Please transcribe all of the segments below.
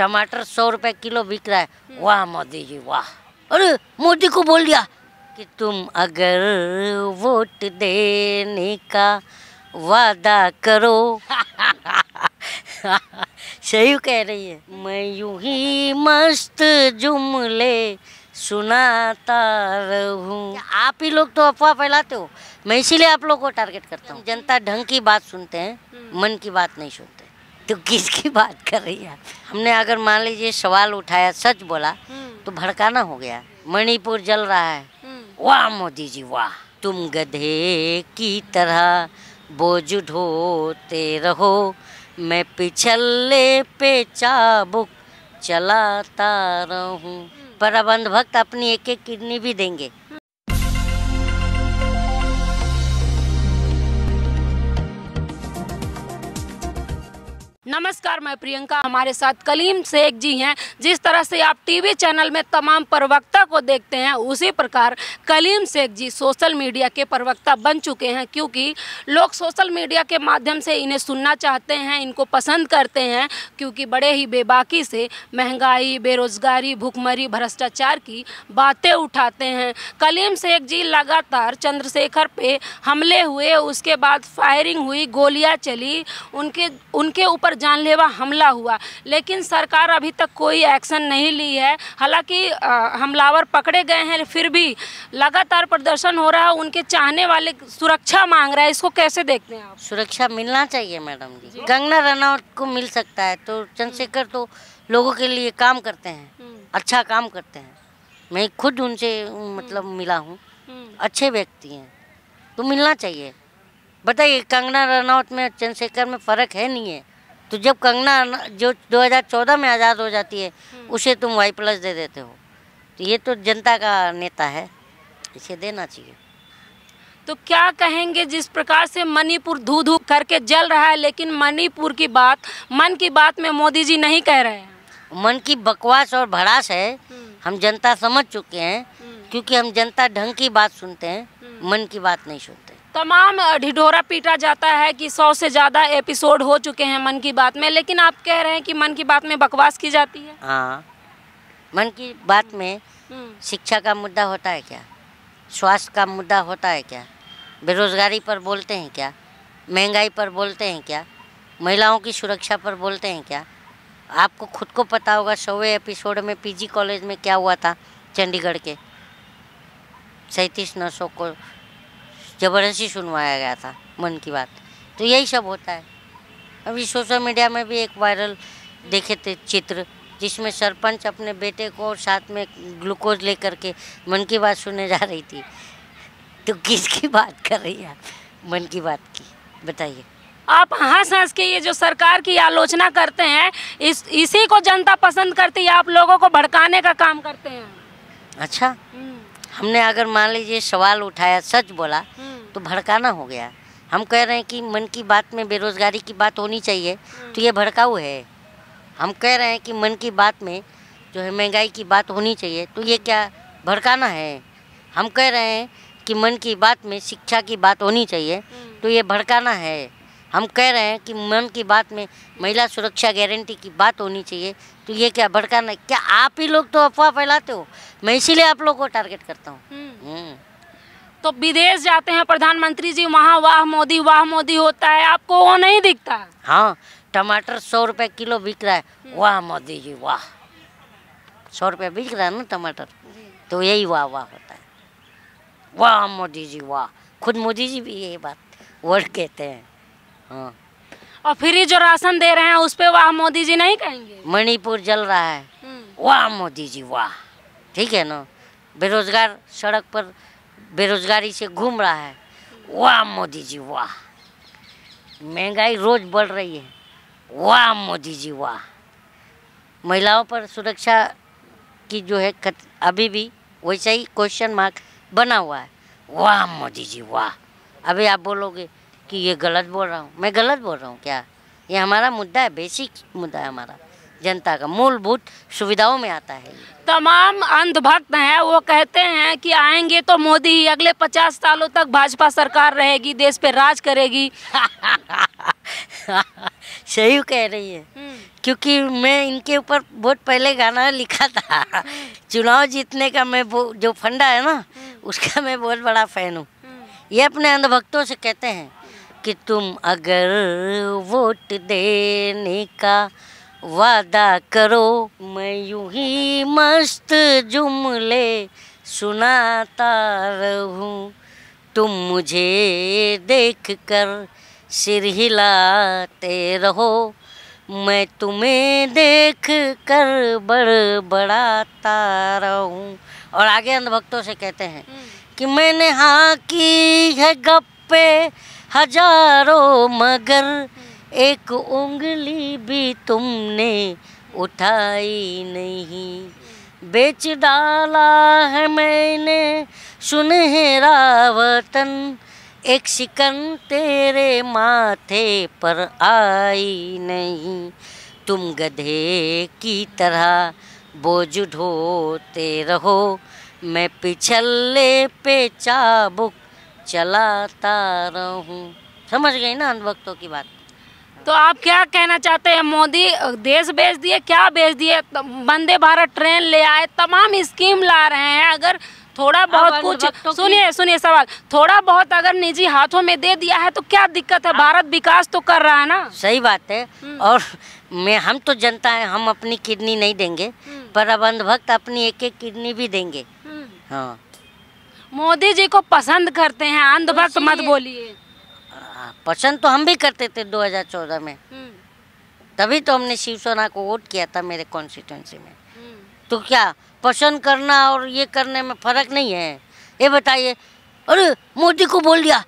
टमाटर सौ रुपए किलो बिक रहा है वाह मोदी जी वाह अरे मोदी को बोल दिया कि तुम अगर वोट देने का वादा करो सही कह रही है मैं यूं ही मस्त जुमले सुनाता रहूं आप ही लोग तो अफवाह फैलाते हो मैं इसीलिए आप लोग को टारगेट करता हूँ जनता ढंग की बात सुनते हैं हम्म। मन की बात नहीं सुनते तो किसकी बात कर रही है हमने अगर मान लीजिए सवाल उठाया सच बोला हम्म। तो भड़काना हो गया मणिपुर जल रहा है हम्म। वाह मोदी जी वाह तुम गधे की तरह बोझ ढोते रहो मैं पिछले पे चाबुक चलाता रहूं हम्म। पर अब अंधभक्त अपनी एक एक किडनी भी देंगे नमस्कार मैं प्रियंका हमारे साथ कलीम शेख जी हैं जिस तरह से आप टीवी चैनल में तमाम प्रवक्ता को देखते हैं उसी प्रकार कलीम शेख जी सोशल मीडिया के प्रवक्ता बन चुके हैं क्योंकि लोग सोशल मीडिया के माध्यम से इन्हें सुनना चाहते हैं इनको पसंद करते हैं क्योंकि बड़े ही बेबाकी से महंगाई बेरोजगारी भूखमरी भ्रष्टाचार की बातें उठाते हैं कलीम शेख जी लगातार चंद्रशेखर पे हमले हुए उसके बाद फायरिंग हुई गोलियाँ चली उनके उनके ऊपर जानलेवा हमला हुआ लेकिन सरकार अभी तक कोई एक्शन नहीं ली है हालांकि हमलावर पकड़े गए हैं फिर भी लगातार प्रदर्शन हो रहा है उनके चाहने वाले सुरक्षा मांग रहा है इसको कैसे देखते हैं आप सुरक्षा मिलना चाहिए मैडम जी, जी? कंगना रनौत को मिल सकता है तो चंद्रशेखर तो लोगों के लिए काम करते हैं हम्म। अच्छा काम करते हैं मैं खुद उनसे मतलब हम्म। मिला हूँ हम्म। अच्छे व्यक्ति हैं तो मिलना चाहिए बताइए कंगना रनौत में चंद्रशेखर में फ़र्क है नहीं है तो जब कंगना जो 2014 में आज़ाद हो जाती है हम्म। उसे तुम वाई प्लस दे देते हो तो ये तो जनता का नेता है इसे देना चाहिए तो क्या कहेंगे जिस प्रकार से मणिपुर धू धू करके जल रहा है लेकिन मणिपुर की बात मन की बात में मोदी जी नहीं कह रहे हैं मन की बकवास और भड़ास है हम्म। हम जनता समझ चुके हैं हम्म। क्योंकि हम जनता ढंग की बात सुनते हैं मन की बात नहीं सुनते तमाम ढिढोरा पीटा जाता है कि सौ से ज़्यादा एपिसोड हो चुके हैं मन की बात में लेकिन आप कह रहे हैं कि मन की बात में बकवास की जाती है हाँ मन की बात में हम्म। शिक्षा का मुद्दा होता है क्या स्वास्थ्य का मुद्दा होता है क्या बेरोजगारी पर बोलते हैं क्या महंगाई पर बोलते हैं क्या महिलाओं की सुरक्षा पर बोलते हैं क्या आपको खुद को पता होगा सौवे एपिसोड में पीजी कॉलेज में क्या हुआ था चंडीगढ़ के सैंतीस नौ सौ को ज़बरदस्ती सुनवाया गया था मन की बात तो यही सब होता है अभी सोशल मीडिया में भी एक वायरल देखे थे चित्र जिसमें सरपंच अपने बेटे को और साथ में ग्लूकोज लेकर के मन की बात सुनने जा रही थी तो किसकी बात कर रही है मन की बात की बताइए आप हंस हंस के ये जो सरकार की आलोचना करते हैं इस इसी को जनता पसंद करती है आप लोगों को भड़काने का काम करते हैं अच्छा हम्म। हमने अगर मान लीजिए सवाल उठाया सच बोला हम्म। तो भड़काना हो गया हम कह रहे हैं कि मन की बात में बेरोज़गारी की बात होनी चाहिए तो ये भड़काऊ है हम कह रहे हैं कि मन की बात में जो है महंगाई की बात होनी चाहिए तो ये क्या भड़काना है हम कह रहे हैं कि मन की बात में शिक्षा की बात होनी चाहिए तो ये भड़काना है हम कह रहे हैं कि मन की बात में महिला सुरक्षा गारंटी की बात होनी चाहिए तो ये क्या भड़काना है क्या आप ही लोग तो अफवाह फैलाते हो मैं इसीलिए आप लोग को टारगेट करता हूँ हम्म। हम्म। तो विदेश जाते हैं प्रधानमंत्री जी वहाँ वाह मोदी वाह मोदी होता है आपको वो नहीं दिखता हाँ टमाटर सौ रुपए किलो बिक रहा है हम्म। वाह मोदी जी वाह सौ रुपए बिक रहा है ना टमाटर तो यही वाह वाह होता है वाह मोदी जी वाह खुद मोदी जी भी यही बात वर्ड कहते हैं हाँ और फिर जो राशन दे रहे हैं उस पर वाह मोदी जी नहीं कहेंगे मणिपुर जल रहा है हम्म। वाह मोदी जी वाह ठीक है ना बेरोजगार सड़क पर बेरोजगारी से घूम रहा है वाह मोदी जी वाह महंगाई रोज बढ़ रही है वाह मोदी जी वाह महिलाओं पर सुरक्षा की जो है खत, अभी भी वैसा ही क्वेश्चन मार्क बना हुआ है वाह मोदी जी वाह अभी आप बोलोगे कि ये गलत बोल रहा हूँ मैं गलत बोल रहा हूँ क्या ये हमारा मुद्दा है बेसिक मुद्दा है हमारा जनता का मूलभूत सुविधाओं में आता है तमाम अंधभक्त हैं वो कहते हैं कि आएंगे तो मोदी ही अगले पचास सालों तक भाजपा सरकार रहेगी देश पे राज करेगी सही कह रही है हम्म। क्योंकि मैं इनके ऊपर बहुत पहले गाना लिखा था चुनाव जीतने का मैं जो फंडा है ना हम्म। उसका मैं बहुत बड़ा फैन हूँ हम्म। ये अपने अंधभक्तों से कहते हैं कि तुम अगर वोट देने का वादा करो मैं यूं ही मस्त जुमले सुनाता रहूं तुम मुझे देख कर सिर हिलाते रहो मैं तुम्हें देख कर बड़बड़ाता रहूं और आगे अंधभक्तों से कहते हैं हम्म। कि मैंने हाँ की है गप्पे हजारों मगर एक उंगली भी तुमने उठाई नहीं बेच डाला है मैंने सुनहरा वतन एक शिकन तेरे माथे पर आई नहीं तुम गधे की तरह बोझ ढोते रहो मैं पिछले पे चाबुक चलाता रहूं समझ गई ना अंधभक्तों वक्तों की बात तो आप क्या कहना चाहते हैं मोदी देश बेच दिए क्या बेच दिए वंदे भारत ट्रेन ले आए तमाम स्कीम ला रहे हैं अगर थोड़ा बहुत कुछ सुनिए सुनिए सवाल थोड़ा बहुत अगर निजी हाथों में दे दिया है तो क्या दिक्कत है भारत विकास तो कर रहा है ना सही बात है हम्म। और मैं हम तो जनता है हम अपनी किडनी नहीं देंगे हम्म। पर अब अंधभक्त अपनी एक एक किडनी भी देंगे हम्म। हाँ मोदी जी को पसंद करते हैं अंधभक्त मत बोलिए पसंद तो हम भी करते थे 2014 में हम्म। तभी तो हमने शिवसेना को वोट किया था मेरे कॉन्स्टिट्यूंसी में हम्म। तो क्या पसंद करना और ये करने में फर्क नहीं है ये बताइए अरे मोदी को बोल दिया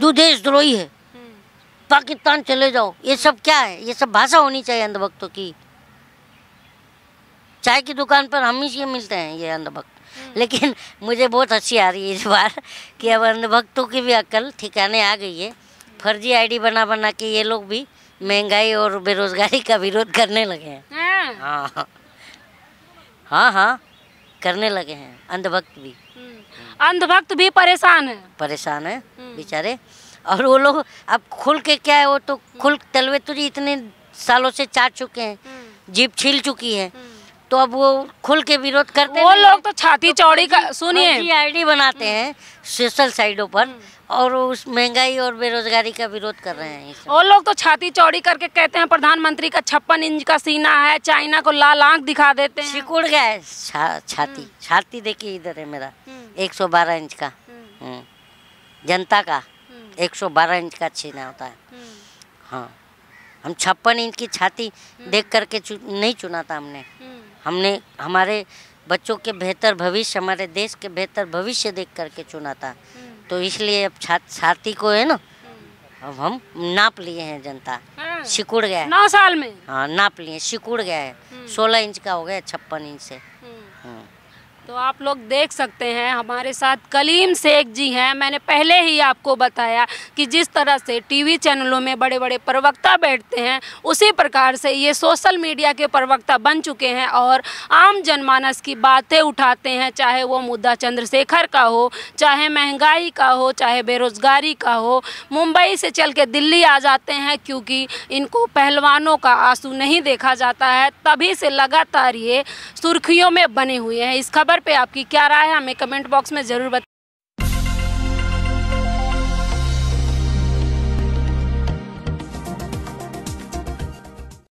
जो देश द्रोही है हम्म। पाकिस्तान चले जाओ ये सब क्या है ये सब भाषा होनी चाहिए अंधभक्तों की चाय की दुकान पर हम ही मिलते हैं ये अंधभक्त लेकिन मुझे बहुत अच्छी आ रही है इस बार कि अब अंधभक्तों की भी अक्ल ठिकाने आ गई है फर्जी आईडी बना बना के ये लोग भी महंगाई और बेरोजगारी का विरोध करने लगे हैं हाँ हाँ हाँ, हाँ, हाँ। करने लगे हैं अंधभक्त भी हम्म। अंधभक्त भी परेशान है परेशान है हम्म। बेचारे और वो लोग अब खुल के क्या है वो तो हम्म। खुल तलवे तुझे इतने सालों से चाट चुके हैं जीप छील चुकी है तो अब वो खुल के विरोध करते वो लोग तो छाती तो चौड़ी का सुनिए आईडी बनाते हम्म। हैं सोशल साइडों पर हम्म। और उस महंगाई और बेरोजगारी का विरोध कर रहे हैं वो लोग तो छाती चौड़ी करके कहते हैं प्रधानमंत्री का छप्पन इंच का सीना है चाइना को लाल आंख दिखा देते हैं सिकुड़ गया है छा, छाती हम्म। छाती देखिए इधर है मेरा एक इंच का जनता का एक इंच का छीना होता है हाँ हम छप्पन इंच की छाती देख करके नहीं चुना था हमने हमने हमारे बच्चों के बेहतर भविष्य हमारे देश के बेहतर भविष्य देख करके चुना था हम्म। तो इसलिए अब छाती को है ना हम्म। अब हम नाप लिए हैं जनता हाँ। सिकुड़ गया है नौ साल में हाँ नाप लिए सिकुड़ गया है हम्म। सोलह इंच का हो गया छप्पन इंच से तो आप लोग देख सकते हैं हमारे साथ कलीम शेख जी हैं मैंने पहले ही आपको बताया कि जिस तरह से टीवी चैनलों में बड़े बड़े प्रवक्ता बैठते हैं उसी प्रकार से ये सोशल मीडिया के प्रवक्ता बन चुके हैं और आम जनमानस की बातें उठाते हैं चाहे वो मुद्दा चंद्रशेखर का हो चाहे महंगाई का हो चाहे बेरोज़गारी का हो मुंबई से चल के दिल्ली आ जाते हैं क्योंकि इनको पहलवानों का आंसू नहीं देखा जाता है तभी से लगातार ये सुर्खियों में बने हुए हैं इस खबर पर आपकी क्या राय है हमें कमेंट बॉक्स में ज़रूर बता